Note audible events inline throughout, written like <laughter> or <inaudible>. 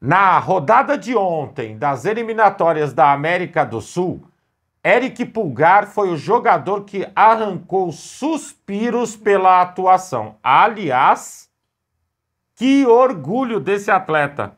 Na rodada de ontem das eliminatórias da América do Sul, Eric Pulgar foi o jogador que arrancou suspiros pela atuação. Aliás, que orgulho desse atleta!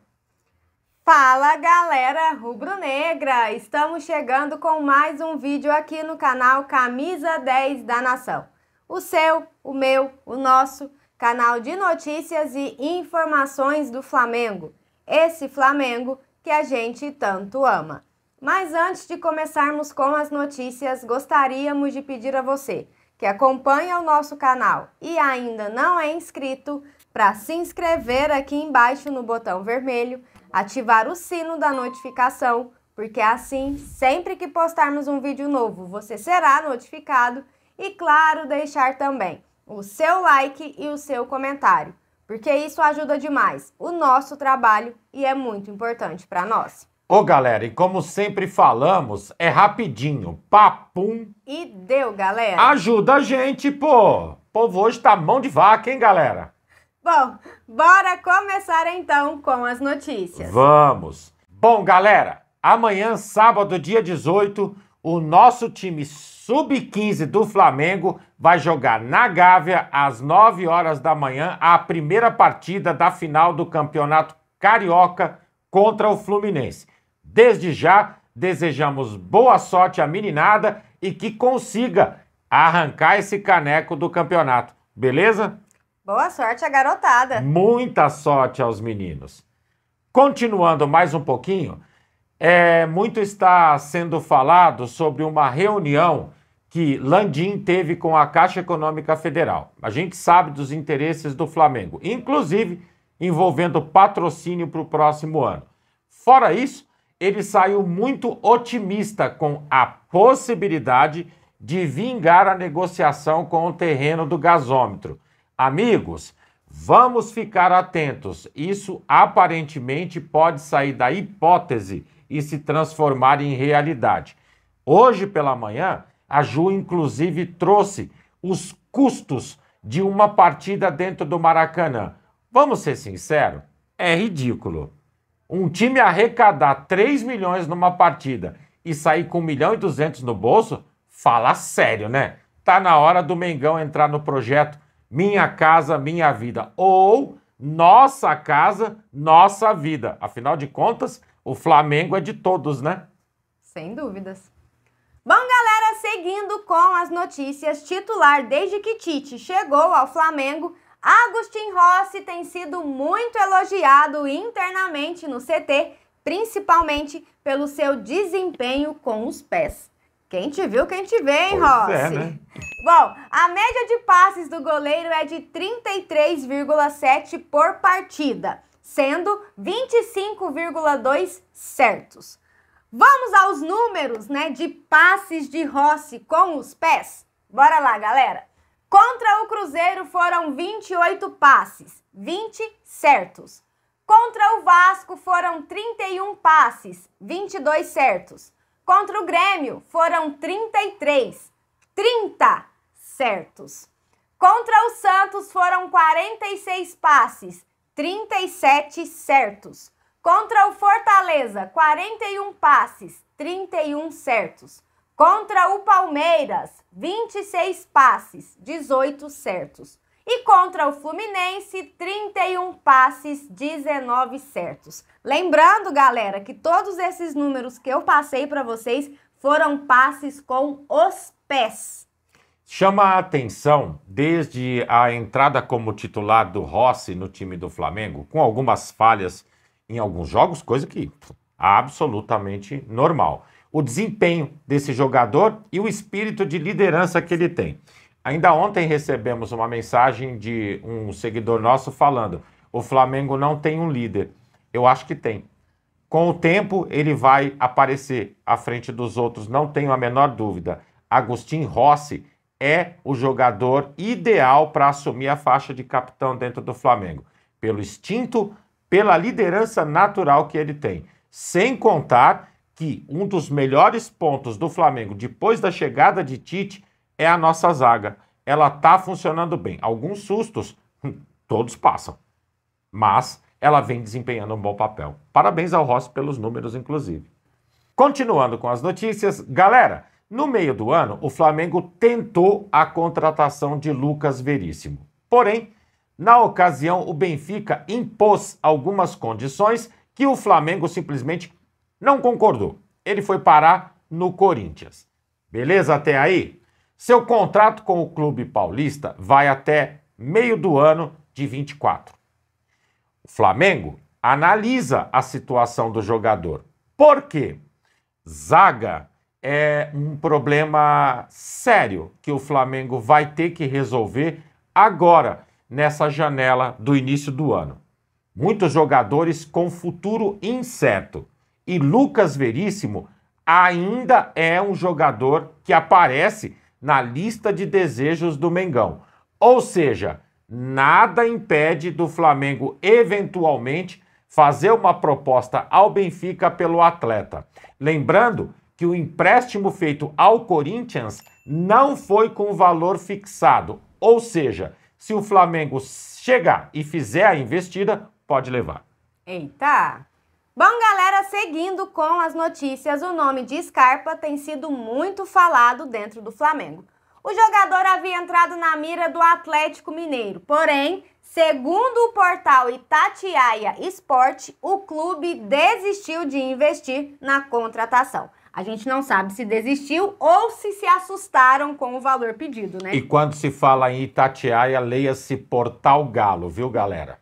Fala galera rubro-negra! Estamos chegando com mais um vídeo aqui no canal Camisa 10 da Nação. O seu, o meu, o nosso canal de notícias e informações do Flamengo esse Flamengo que a gente tanto ama. Mas antes de começarmos com as notícias, gostaríamos de pedir a você que acompanha o nosso canal e ainda não é inscrito, para se inscrever aqui embaixo no botão vermelho, ativar o sino da notificação, porque assim, sempre que postarmos um vídeo novo, você será notificado e, claro, deixar também o seu like e o seu comentário porque isso ajuda demais o nosso trabalho e é muito importante para nós. Ô galera, e como sempre falamos, é rapidinho, papum. E deu, galera. Ajuda a gente, pô. O povo hoje tá mão de vaca, hein, galera? Bom, bora começar então com as notícias. Vamos. Bom, galera, amanhã, sábado, dia 18, o nosso time sub-15 do Flamengo vai jogar na Gávea às 9 horas da manhã a primeira partida da final do Campeonato Carioca contra o Fluminense. Desde já, desejamos boa sorte à meninada e que consiga arrancar esse caneco do campeonato, beleza? Boa sorte à garotada. Muita sorte aos meninos. Continuando mais um pouquinho, é, muito está sendo falado sobre uma reunião que Landim teve com a Caixa Econômica Federal. A gente sabe dos interesses do Flamengo, inclusive envolvendo patrocínio para o próximo ano. Fora isso, ele saiu muito otimista com a possibilidade de vingar a negociação com o terreno do gasômetro. Amigos, Vamos ficar atentos. Isso aparentemente pode sair da hipótese e se transformar em realidade. Hoje pela manhã, a Ju inclusive trouxe os custos de uma partida dentro do Maracanã. Vamos ser sinceros, é ridículo. Um time arrecadar 3 milhões numa partida e sair com 1 milhão e 200 no bolso? Fala sério, né? Tá na hora do Mengão entrar no projeto minha casa, minha vida. Ou nossa casa, nossa vida. Afinal de contas, o Flamengo é de todos, né? Sem dúvidas. Bom, galera, seguindo com as notícias, titular desde que Tite chegou ao Flamengo, Agustin Rossi tem sido muito elogiado internamente no CT, principalmente pelo seu desempenho com os pés. Quem te viu, quem te vê, hein, pois é, Rossi? É, né? Bom, a média de passes do goleiro é de 33,7 por partida, sendo 25,2 certos. Vamos aos números, né, de passes de Rossi com os pés? Bora lá, galera. Contra o Cruzeiro foram 28 passes, 20 certos. Contra o Vasco foram 31 passes, 22 certos. Contra o Grêmio, foram 33. 30 certos. Contra o Santos, foram 46 passes. 37 certos. Contra o Fortaleza, 41 passes. 31 certos. Contra o Palmeiras, 26 passes, 18 certos. E contra o Fluminense, 31 passes, 19 certos. Lembrando, galera, que todos esses números que eu passei para vocês foram passes com os pés. Chama a atenção, desde a entrada como titular do Rossi no time do Flamengo, com algumas falhas em alguns jogos, coisa que é absolutamente normal. O desempenho desse jogador e o espírito de liderança que ele tem. Ainda ontem recebemos uma mensagem de um seguidor nosso falando: o Flamengo não tem um líder. Eu acho que tem. Com o tempo, ele vai aparecer à frente dos outros, não tenho a menor dúvida. Agostinho Rossi é o jogador ideal para assumir a faixa de capitão dentro do Flamengo, pelo instinto, pela liderança natural que ele tem. Sem contar que um dos melhores pontos do Flamengo depois da chegada de Tite é a nossa zaga. Ela está funcionando bem. Alguns sustos, hum, todos passam. Mas ela vem desempenhando um bom papel. Parabéns ao Rossi pelos números, inclusive. Continuando com as notícias, galera, no meio do ano, o Flamengo tentou a contratação de Lucas Veríssimo. Porém, na ocasião, o Benfica impôs algumas condições que o Flamengo simplesmente não concordou. Ele foi parar no Corinthians. Beleza até aí? Seu contrato com o clube paulista vai até meio do ano de 24. O Flamengo analisa a situação do jogador. Por quê? Zaga é um problema sério que o Flamengo vai ter que resolver agora, nessa janela do início do ano. Muitos jogadores com futuro incerto. E Lucas Veríssimo ainda é um jogador que aparece na lista de desejos do Mengão. Ou seja, nada impede do Flamengo eventualmente fazer uma proposta ao Benfica pelo atleta. Lembrando que o empréstimo feito ao Corinthians não foi com valor fixado, ou seja, se o Flamengo chegar e fizer a investida, pode levar. Eita! Bom, galera, seguindo com as notícias, o nome de Scarpa tem sido muito falado dentro do Flamengo. O jogador havia entrado na mira do Atlético Mineiro, porém, segundo o portal Itatiaia Esporte, o clube desistiu de investir na contratação. A gente não sabe se desistiu ou se se assustaram com o valor pedido, né? E quando se fala em Itatiaia, leia-se Portal Galo, viu, galera?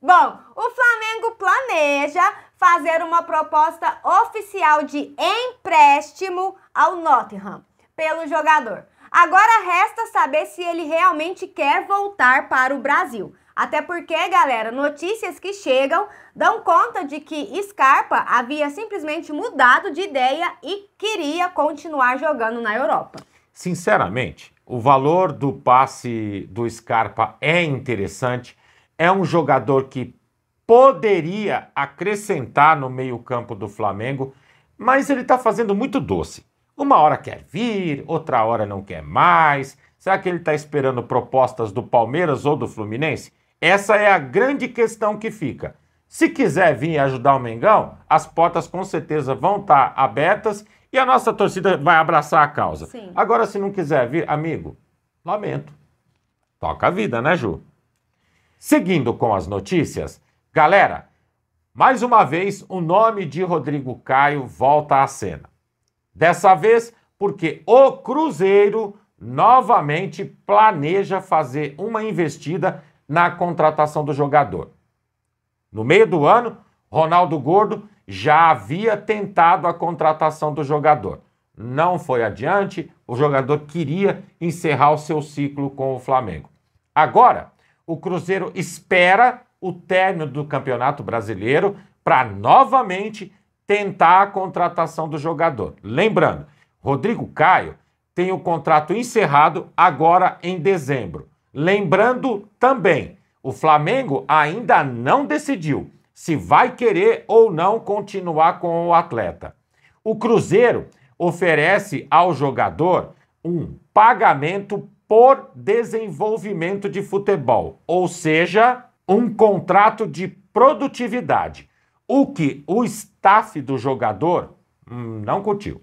Bom, o Flamengo planeja fazer uma proposta oficial de empréstimo ao Nottingham pelo jogador. Agora resta saber se ele realmente quer voltar para o Brasil. Até porque, galera, notícias que chegam dão conta de que Scarpa havia simplesmente mudado de ideia e queria continuar jogando na Europa. Sinceramente, o valor do passe do Scarpa é interessante. É um jogador que poderia acrescentar no meio-campo do Flamengo, mas ele está fazendo muito doce. Uma hora quer vir, outra hora não quer mais. Será que ele está esperando propostas do Palmeiras ou do Fluminense? Essa é a grande questão que fica. Se quiser vir ajudar o Mengão, as portas com certeza vão estar tá abertas e a nossa torcida vai abraçar a causa. Sim. Agora, se não quiser vir, amigo, lamento. Toca a vida, né, Ju? Seguindo com as notícias, Galera, mais uma vez o nome de Rodrigo Caio volta à cena. Dessa vez porque o Cruzeiro novamente planeja fazer uma investida na contratação do jogador. No meio do ano, Ronaldo Gordo já havia tentado a contratação do jogador. Não foi adiante, o jogador queria encerrar o seu ciclo com o Flamengo. Agora, o Cruzeiro espera o término do Campeonato Brasileiro para novamente tentar a contratação do jogador. Lembrando, Rodrigo Caio tem o contrato encerrado agora em dezembro. Lembrando também, o Flamengo ainda não decidiu se vai querer ou não continuar com o atleta. O Cruzeiro oferece ao jogador um pagamento por desenvolvimento de futebol, ou seja, um contrato de produtividade, o que o staff do jogador hum, não curtiu.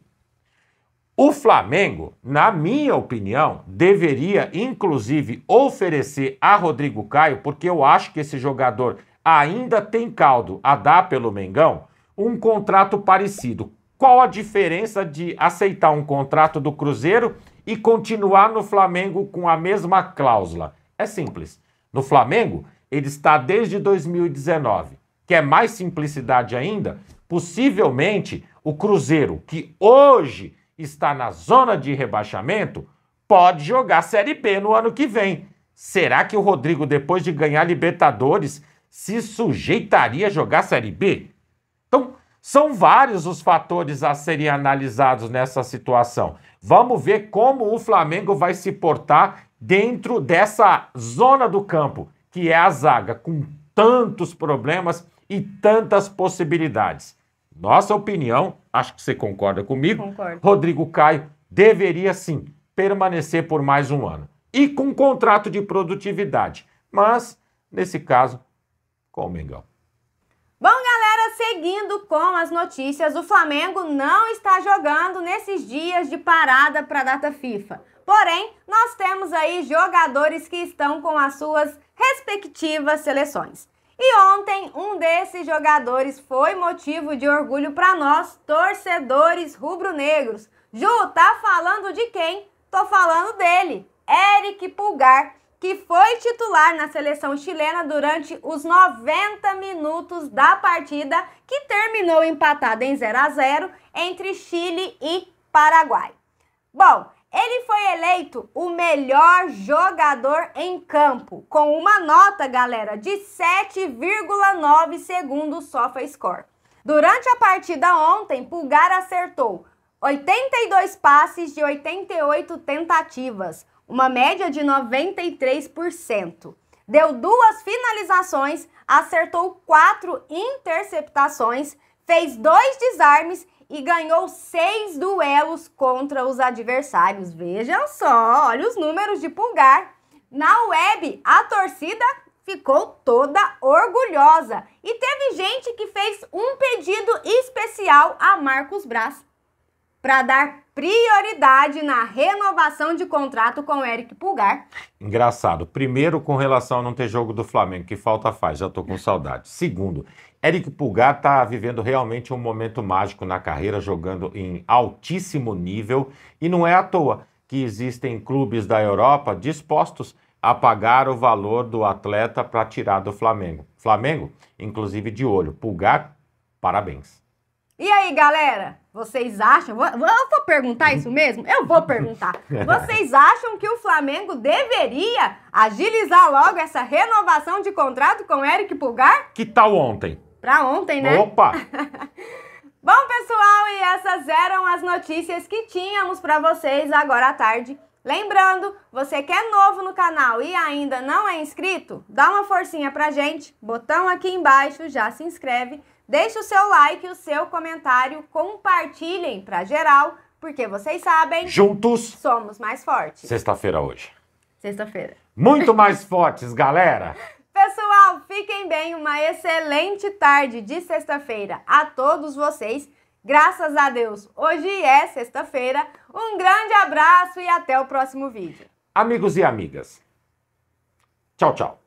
O Flamengo, na minha opinião, deveria inclusive oferecer a Rodrigo Caio, porque eu acho que esse jogador ainda tem caldo a dar pelo Mengão, um contrato parecido. Qual a diferença de aceitar um contrato do Cruzeiro e continuar no Flamengo com a mesma cláusula? É simples. No Flamengo, ele está desde 2019. Quer é mais simplicidade ainda? Possivelmente o Cruzeiro, que hoje está na zona de rebaixamento, pode jogar Série B no ano que vem. Será que o Rodrigo, depois de ganhar Libertadores, se sujeitaria a jogar Série B? Então, são vários os fatores a serem analisados nessa situação. Vamos ver como o Flamengo vai se portar dentro dessa zona do campo que é a zaga, com tantos problemas e tantas possibilidades. Nossa opinião, acho que você concorda comigo, Concordo. Rodrigo Caio deveria sim permanecer por mais um ano. E com um contrato de produtividade. Mas, nesse caso, com o Mengão. Bom, galera, seguindo com as notícias, o Flamengo não está jogando nesses dias de parada para a data FIFA. Porém, nós temos aí jogadores que estão com as suas respectivas seleções. E ontem, um desses jogadores foi motivo de orgulho para nós, torcedores rubro-negros. Ju, tá falando de quem? Tô falando dele, Eric Pulgar, que foi titular na seleção chilena durante os 90 minutos da partida, que terminou empatada em 0 a 0 entre Chile e Paraguai. Bom, ele foi eleito o melhor jogador em campo, com uma nota, galera, de 7,9 segundo o SofaScore. Durante a partida ontem, Pulgar acertou 82 passes de 88 tentativas, uma média de 93%. Deu duas finalizações, acertou quatro interceptações, fez dois desarmes e ganhou seis duelos contra os adversários. Vejam só, olha os números de pulgar. Na web, a torcida ficou toda orgulhosa e teve gente que fez um pedido especial a Marcos Braz para dar prioridade na renovação de contrato com o Eric Pulgar. Engraçado. Primeiro, com relação a não ter jogo do Flamengo, que falta faz, já tô com saudade. Segundo, Eric Pulgar está vivendo realmente um momento mágico na carreira, jogando em altíssimo nível, e não é à toa que existem clubes da Europa dispostos a pagar o valor do atleta para tirar do Flamengo. Flamengo, inclusive de olho. Pulgar, parabéns. E aí, galera? Vocês acham? Eu vou perguntar isso mesmo? Eu vou perguntar. <laughs> Vocês acham que o Flamengo deveria agilizar logo essa renovação de contrato com Eric Pulgar? Que tal ontem? Pra ontem, né? Opa! <laughs> Bom, pessoal, e essas eram as notícias que tínhamos para vocês agora à tarde. Lembrando, você que é novo no canal e ainda não é inscrito, dá uma forcinha pra gente, botão aqui embaixo, já se inscreve, deixa o seu like, o seu comentário, compartilhem pra geral, porque vocês sabem... Juntos... Somos mais fortes. Sexta-feira hoje. Sexta-feira. Muito <laughs> mais fortes, galera! Pessoal, fiquem bem, uma excelente tarde de sexta-feira a todos vocês. Graças a Deus, hoje é sexta-feira. Um grande abraço e até o próximo vídeo. Amigos e amigas, tchau, tchau.